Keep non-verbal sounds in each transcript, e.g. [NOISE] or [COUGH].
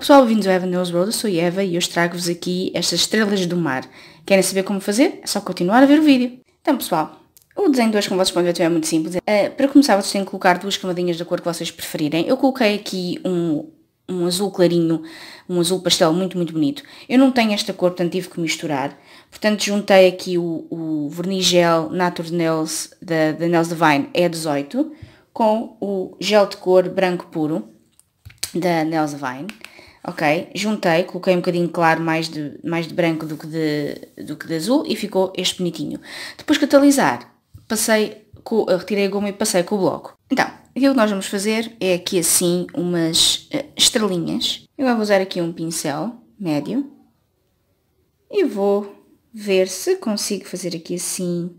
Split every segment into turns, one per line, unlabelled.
pessoal, bem-vindos ao Eva News World, eu sou Eva e hoje trago-vos aqui estas estrelas do mar. Querem saber como fazer? É só continuar a ver o vídeo. Então pessoal, o desenho de hoje, como vocês podem ver, é muito simples. Uh, para começar, vocês têm que colocar duas camadinhas da cor que vocês preferirem. Eu coloquei aqui um, um azul clarinho, um azul pastel muito, muito bonito. Eu não tenho esta cor, portanto tive que misturar. Portanto, juntei aqui o, o verniz gel Nature Nails da, da Nails Divine E18 com o gel de cor branco puro da Nails Vine ok? Juntei, coloquei um bocadinho claro mais de, mais de branco do que de, do que de azul e ficou este bonitinho. Depois de catalisar, passei com, eh, retirei a goma e passei com o bloco. Então, o que é nós vamos fazer é aqui assim umas uh, estrelinhas. Eu vou usar aqui um pincel médio e vou ver se consigo fazer aqui assim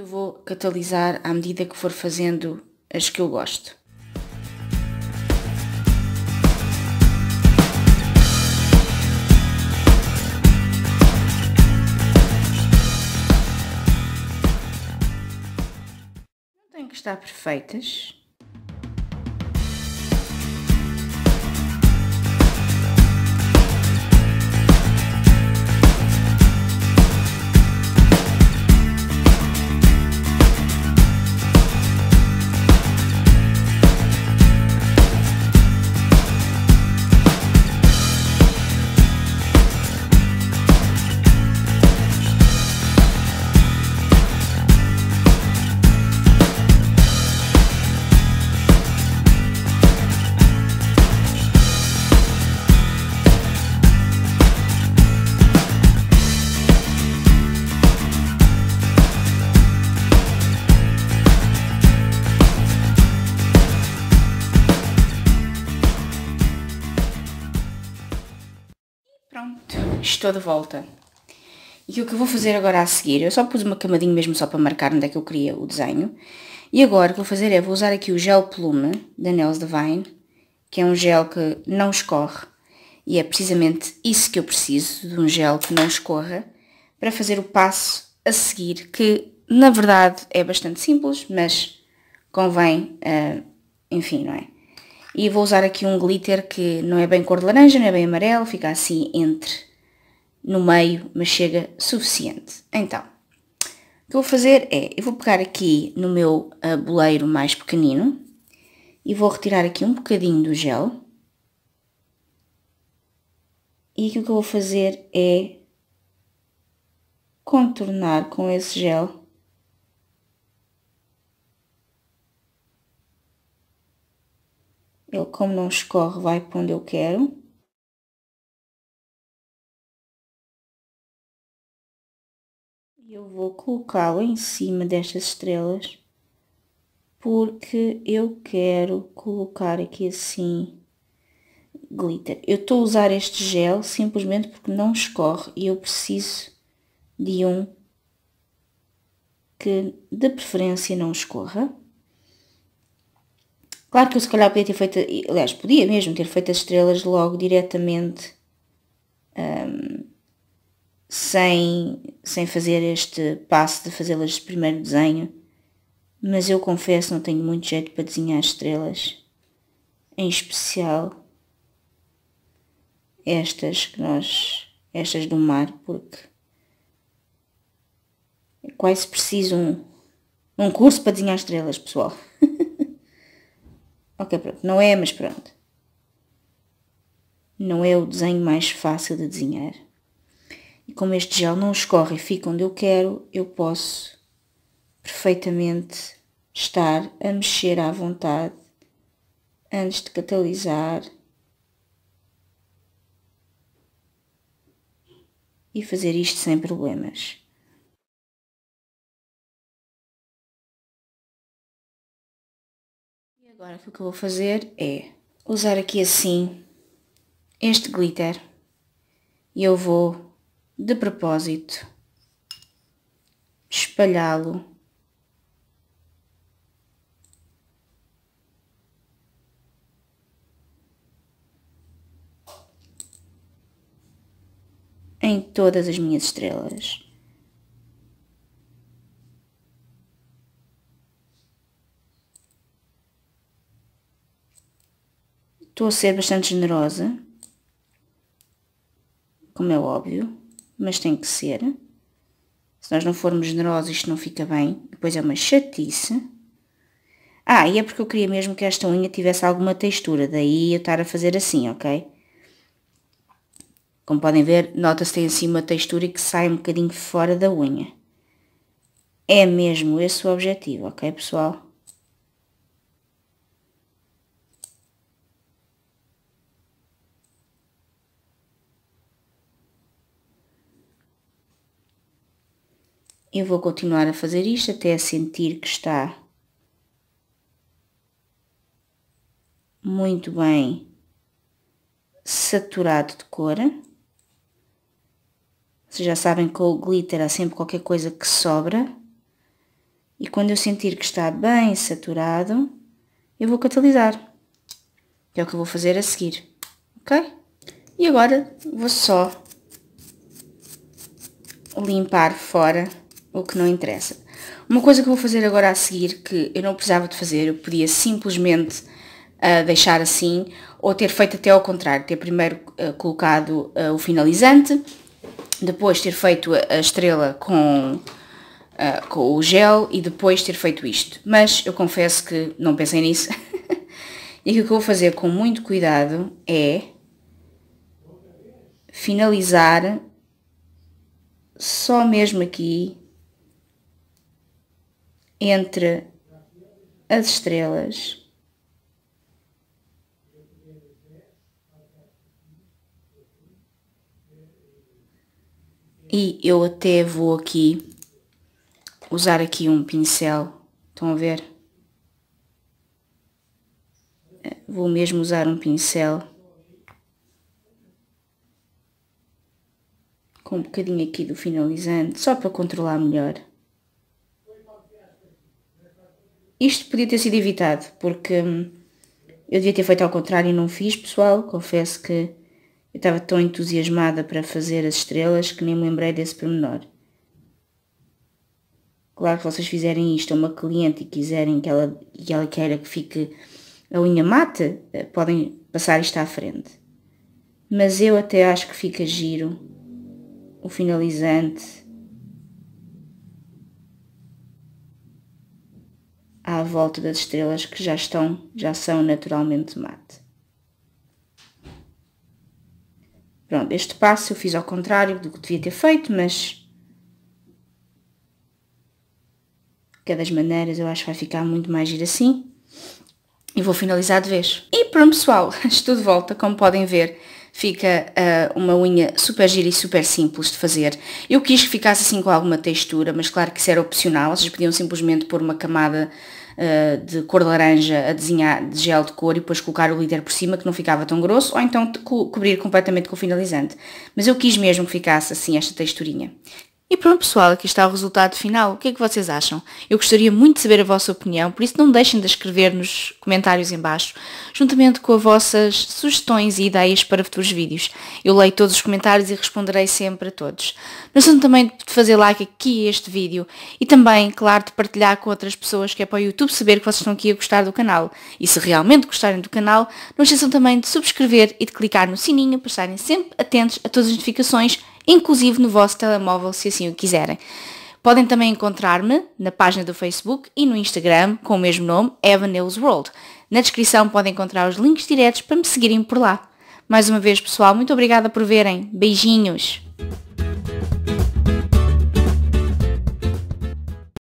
Eu vou catalisar à medida que for fazendo as que eu gosto. Não têm que estar perfeitas, Pronto, estou de volta. E o que eu vou fazer agora a seguir, eu só pus uma camadinha mesmo só para marcar onde é que eu queria o desenho. E agora o que vou fazer é, vou usar aqui o gel plume da Nails Divine, que é um gel que não escorre. E é precisamente isso que eu preciso, de um gel que não escorra, para fazer o passo a seguir, que na verdade é bastante simples, mas convém, uh, enfim, não é? E vou usar aqui um glitter que não é bem cor de laranja, não é bem amarelo, fica assim entre, no meio, mas chega suficiente. Então, o que eu vou fazer é, eu vou pegar aqui no meu buleiro ah, boleiro mais pequenino e vou retirar aqui um bocadinho do gel. E aqui o que eu vou fazer é contornar com esse gel Ele, como não escorre, vai para onde eu quero. E eu vou colocá-lo em cima destas estrelas, porque eu quero colocar aqui assim glitter. Eu estou a usar este gel simplesmente porque não escorre e eu preciso de um que de preferência não escorra. Claro que eu se calhar podia ter feito, aliás, podia mesmo ter feito as estrelas logo diretamente um, sem, sem fazer este passo de fazê-las de primeiro desenho, mas eu confesso não tenho muito jeito para desenhar estrelas, em especial estas que nós, estas do mar, porque é quase preciso um, um curso para desenhar estrelas, pessoal. Ok, pronto, não é, mas pronto. Não é o desenho mais fácil de desenhar. E como este gel não escorre e fica onde eu quero, eu posso perfeitamente estar a mexer à vontade antes de catalisar e fazer isto sem problemas. Agora o que eu vou fazer é usar aqui assim este glitter e eu vou de propósito espalhá-lo em todas as minhas estrelas. Estou a ser bastante generosa, como é óbvio, mas tem que ser. Se nós não formos generosos isto não fica bem, depois é uma chatice. Ah, e é porque eu queria mesmo que esta unha tivesse alguma textura, daí eu estar a fazer assim, ok? Como podem ver, nota-se tem assim uma textura e que sai um bocadinho fora da unha. É mesmo esse o objetivo, ok pessoal? Eu vou continuar a fazer isto até sentir que está muito bem saturado de cor. Vocês já sabem que com o glitter há sempre qualquer coisa que sobra. E quando eu sentir que está bem saturado, eu vou catalisar. Que é o que eu vou fazer a seguir. Ok? E agora vou só limpar fora o que não interessa. Uma coisa que eu vou fazer agora a seguir, que eu não precisava de fazer, eu podia simplesmente uh, deixar assim, ou ter feito até ao contrário, ter primeiro uh, colocado uh, o finalizante, depois ter feito a, estrela com, com o gel e depois ter feito isto. Mas eu confesso que não pensei nisso. [LAUGHS] e o que eu vou fazer com muito cuidado é finalizar só mesmo aqui entre as estrelas. E eu até vou aqui usar aqui um pincel. Estão a ver? Vou mesmo usar um pincel. Com um bocadinho aqui do finalizante, só para controlar melhor. Isto podia ter sido evitado, porque hum, eu devia ter feito ao contrário e não fiz, pessoal. Confesso que eu estava tão entusiasmada para fazer as estrelas que nem me lembrei desse pormenor. Claro que vocês fizerem isto a uma cliente e quiserem que ela, que ela queira que fique a unha mate, eh, podem passar isto à frente. Mas eu até acho que fica giro o finalizante à volta das estrelas que já estão, já são naturalmente mate. Pronto, este passo eu fiz ao contrário do que devia ter feito, mas qualquer das maneiras eu acho que vai ficar muito mais giro assim. E vou finalizar de vez. E pronto pessoal, [LAUGHS] estou de volta, como podem ver fica uh, uma unha super gira e super simples de fazer. Eu quis que ficasse assim com alguma textura, mas claro que isso era opcional, vocês podiam simplesmente pôr uma camada uh, de cor laranja a desenhar de gel de cor e depois colocar o líder por cima que não ficava tão grosso ou então co cobrir completamente com o finalizante. Mas eu quis mesmo que ficasse assim esta texturinha. E pronto pessoal, aqui está o resultado final. O que é que vocês acham? Eu gostaria muito de saber a vossa opinião, por isso não deixem de escrever nos comentários em baixo, juntamente com as vossas sugestões e ideias para futuros vídeos. Eu leio todos os comentários e responderei sempre a todos. Não esqueçam também de fazer like aqui a este vídeo e também, claro, de partilhar com outras pessoas que é para o YouTube saber que vocês estão aqui a gostar do canal. E se realmente gostarem do canal, não esqueçam também de subscrever e de clicar no sininho para estarem sempre atentos a todas as notificações inclusive no vosso telemóvel, se assim o quiserem. Podem também encontrar-me na página do Facebook e no Instagram com o mesmo nome, Evan World. Na descrição podem encontrar os links diretos para me seguirem por lá. Mais uma vez, pessoal, muito obrigada por verem. Beijinhos!